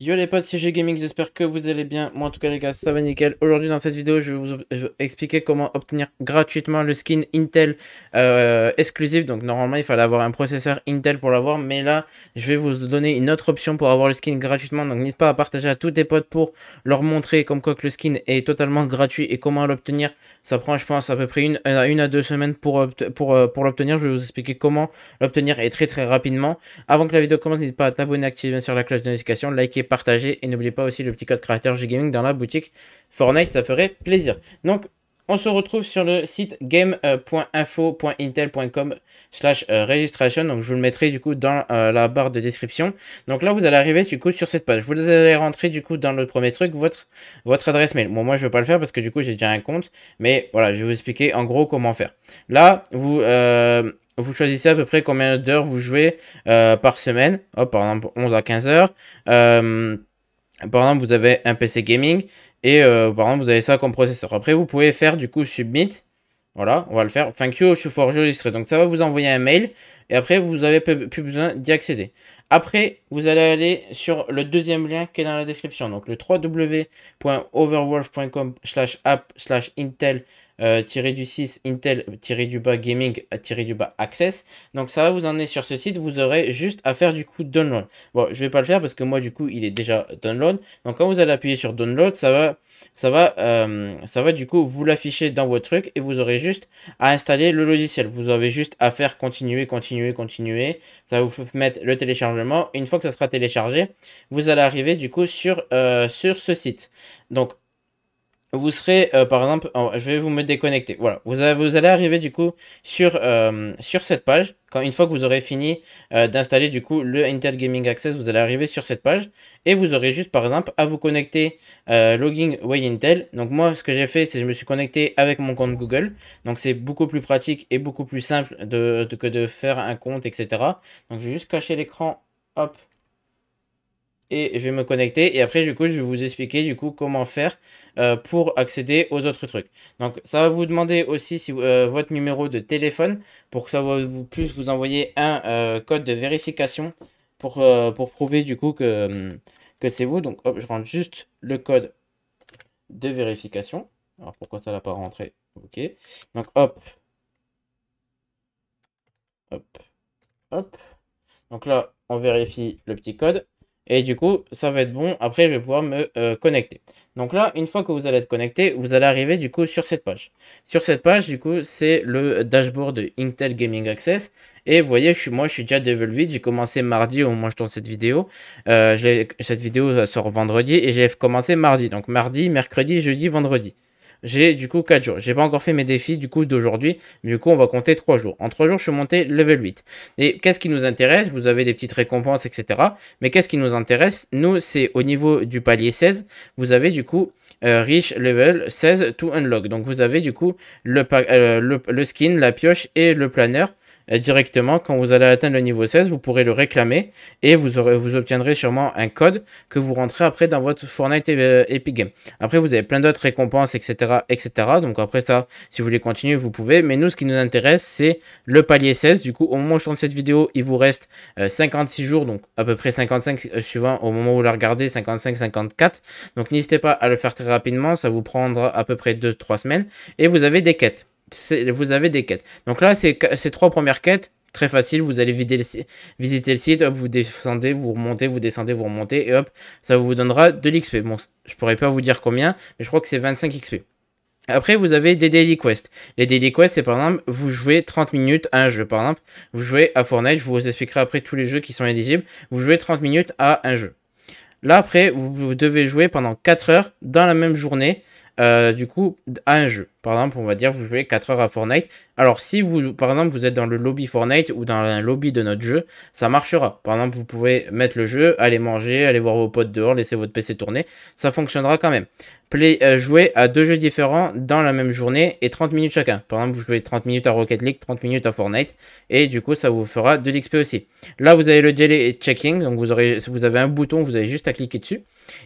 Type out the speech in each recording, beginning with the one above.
Yo les potes, c'est Gaming, j'espère que vous allez bien. Moi en tout cas les gars, ça va nickel. Aujourd'hui dans cette vidéo, je vais vous expliquer comment obtenir gratuitement le skin Intel euh, exclusif. Donc normalement, il fallait avoir un processeur Intel pour l'avoir. Mais là, je vais vous donner une autre option pour avoir le skin gratuitement. Donc n'hésitez pas à partager à tous tes potes pour leur montrer comme quoi que le skin est totalement gratuit et comment l'obtenir. Ça prend je pense à peu près une, euh, une à deux semaines pour, pour, euh, pour l'obtenir. Je vais vous expliquer comment l'obtenir et très très rapidement. Avant que la vidéo commence, n'hésitez pas à t'abonner, activer sur la cloche de notification, liker partager. Et n'oubliez pas aussi le petit code créateur Gaming dans la boutique Fortnite, ça ferait plaisir. Donc, on se retrouve sur le site game.info.intel.com slash euh, registration. Donc, je vous le mettrai du coup dans euh, la barre de description. Donc là, vous allez arriver du coup sur cette page. Vous allez rentrer du coup dans le premier truc, votre, votre adresse mail. Bon, moi, je ne vais pas le faire parce que du coup, j'ai déjà un compte. Mais voilà, je vais vous expliquer en gros comment faire. Là, vous... Euh, vous choisissez à peu près combien d'heures vous jouez euh, par semaine. par exemple, 11 à 15 heures. Euh, par exemple, vous avez un PC gaming et euh, par exemple, vous avez ça comme processeur. Après, vous pouvez faire du coup submit. Voilà, on va le faire. Thank you, je suis forgé Donc, ça va vous envoyer un mail et après, vous n'avez plus besoin d'y accéder. Après, vous allez aller sur le deuxième lien qui est dans la description. Donc, le www.overwolf.com slash app slash intel euh, du 6 Intel tiré du bas Gaming euh, tiré du bas Access. Donc ça va vous emmener sur ce site, vous aurez juste à faire du coup download. Bon, je vais pas le faire parce que moi du coup il est déjà download. Donc quand vous allez appuyer sur download, ça va ça va, euh, ça va du coup vous l'afficher dans votre truc et vous aurez juste à installer le logiciel. Vous avez juste à faire continuer, continuer, continuer. Ça va vous mettre le téléchargement. Une fois que ça sera téléchargé, vous allez arriver du coup sur, sur ce site. Donc vous serez, euh, par exemple, je vais vous me déconnecter. Voilà, vous, vous allez arriver du coup sur, euh, sur cette page. Quand, une fois que vous aurez fini euh, d'installer du coup le Intel Gaming Access, vous allez arriver sur cette page et vous aurez juste par exemple à vous connecter Logging Way Intel. Donc moi, ce que j'ai fait, c'est que je me suis connecté avec mon compte Google. Donc c'est beaucoup plus pratique et beaucoup plus simple que de faire un compte, etc. Donc je vais juste cacher l'écran, hop, et je vais me connecter et après du coup je vais vous expliquer du coup comment faire euh, pour accéder aux autres trucs. Donc ça va vous demander aussi si, euh, votre numéro de téléphone pour que ça vous plus vous envoyer un euh, code de vérification pour, pour prouver du coup que, hum, que c'est vous. Donc hop je rentre juste le code de vérification. Alors pourquoi ça n'a pas rentré Ok. Donc hop. Hop. Hop. Donc là on vérifie le petit code. Et du coup, ça va être bon. Après, je vais pouvoir me euh, connecter. Donc là, une fois que vous allez être connecté, vous allez arriver du coup sur cette page. Sur cette page, du coup, c'est le dashboard de Intel Gaming Access. Et vous voyez, je suis, moi, je suis déjà Devil 8. J'ai commencé mardi au moment où je tourne cette vidéo. Euh, cette vidéo euh, sort vendredi et j'ai commencé mardi. Donc mardi, mercredi, jeudi, vendredi j'ai du coup 4 jours. J'ai pas encore fait mes défis du coup d'aujourd'hui, mais du coup on va compter 3 jours. En 3 jours, je suis monté level 8. Et qu'est-ce qui nous intéresse Vous avez des petites récompenses, etc. Mais qu'est-ce qui nous intéresse Nous, c'est au niveau du palier 16, vous avez du coup euh, Rich Level 16 to Unlock. Donc vous avez du coup le, euh, le skin, la pioche et le planeur euh, directement, quand vous allez atteindre le niveau 16, vous pourrez le réclamer et vous, aurez, vous obtiendrez sûrement un code que vous rentrez après dans votre Fortnite euh, Epic Game. Après, vous avez plein d'autres récompenses, etc., etc. Donc après ça, si vous voulez continuer, vous pouvez. Mais nous, ce qui nous intéresse, c'est le palier 16. Du coup, au moment où je tourne cette vidéo, il vous reste 56 euh, jours, donc à peu près 55 suivant au moment où vous la regardez, 55-54. Donc n'hésitez pas à le faire très rapidement, ça vous prendra à peu près 2-3 semaines. Et vous avez des quêtes vous avez des quêtes. Donc là, ces, trois premières quêtes, très facile, vous allez visiter le site, vous descendez, vous remontez, vous descendez, vous remontez, et hop, ça vous donnera de l'XP. Bon, je pourrais pas vous dire combien, mais je crois que c'est 25 XP. Après, vous avez des daily quests. Les daily quests, c'est par exemple, vous jouez 30 minutes à un jeu. Par exemple, vous jouez à Fortnite, je vous expliquerai après tous les jeux qui sont éligibles. Vous jouez 30 minutes à un jeu. Là, après, vous, vous devez jouer pendant 4 heures dans la même journée euh, du coup à un jeu. Par exemple, on va dire vous jouez 4 heures à Fortnite. Alors si vous, par exemple, vous êtes dans le lobby Fortnite ou dans un lobby de notre jeu, ça marchera. Par exemple, vous pouvez mettre le jeu, aller manger, aller voir vos potes dehors, laisser votre PC tourner, ça fonctionnera quand même. Play, euh, jouer à deux jeux différents dans la même journée et 30 minutes chacun. Par exemple, vous jouez 30 minutes à Rocket League, 30 minutes à Fortnite et du coup, ça vous fera de l'XP aussi. Là, vous avez le Daily checking, donc vous aurez, vous avez un bouton, vous avez juste à cliquer dessus.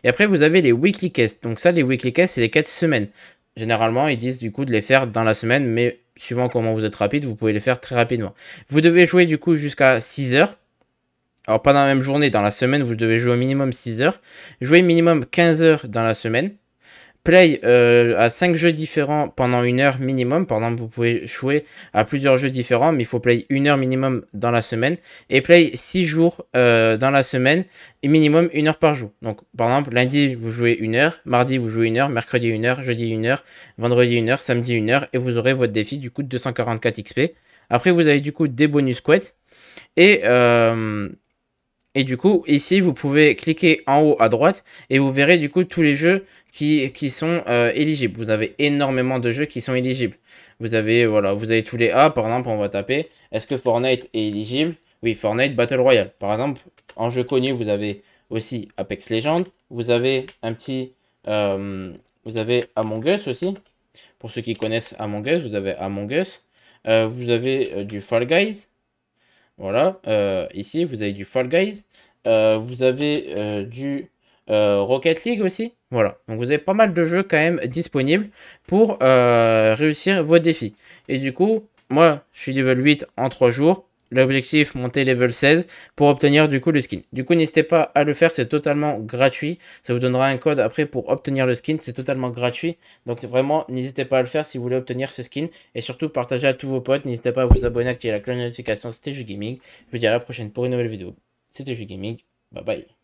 Et après, vous avez les weekly quests. Donc ça, les weekly quests, c'est les 4 semaines. Généralement, ils disent du coup de les faire dans la semaine, mais suivant comment vous êtes rapide, vous pouvez les faire très rapidement. Vous devez jouer du coup jusqu'à 6 heures. Alors pas dans la même journée, dans la semaine, vous devez jouer au minimum 6 heures. Jouer minimum 15 heures dans la semaine play euh, à 5 jeux différents pendant une heure minimum. Par exemple, vous pouvez jouer à plusieurs jeux différents, mais il faut play une heure minimum dans la semaine. Et play 6 jours euh, dans la semaine, et minimum une heure par jour. Donc, par exemple, lundi, vous jouez une heure, mardi, vous jouez une heure, mercredi, une heure, jeudi, une heure, vendredi, une heure, samedi, une heure, et vous aurez votre défi du coup de 244 XP. Après, vous avez du coup des bonus quêtes. Et... Euh, et du coup, ici, vous pouvez cliquer en haut à droite et vous verrez du coup tous les jeux qui, qui sont euh, éligibles. Vous avez énormément de jeux qui sont éligibles. Vous avez, voilà, vous avez tous les A, par exemple, on va taper. Est-ce que Fortnite est éligible Oui, Fortnite Battle Royale. Par exemple, en jeu connu, vous avez aussi Apex Legends. Vous avez un petit. Euh, vous avez Among Us aussi. Pour ceux qui connaissent Among Us, vous avez Among Us. Euh, vous avez du Fall Guys. Voilà. ici, vous avez du Fall Guys. vous avez du Rocket League aussi. Voilà, donc vous avez pas mal de jeux quand même disponibles pour euh, réussir vos défis. Et du coup, moi, je suis level 8 en 3 jours. L'objectif, monter level 16 pour obtenir du coup le skin. Du coup, n'hésitez pas à le faire, c'est totalement gratuit. Ça vous donnera un code après pour obtenir le skin, c'est totalement gratuit. Donc vraiment, n'hésitez pas à le faire si vous voulez obtenir ce skin. Et surtout, partagez à tous vos potes. N'hésitez pas à vous abonner, activer la cloche de notification. C'était Gaming. Je vous dis à la prochaine pour une nouvelle vidéo. C'était Gaming. Bye bye.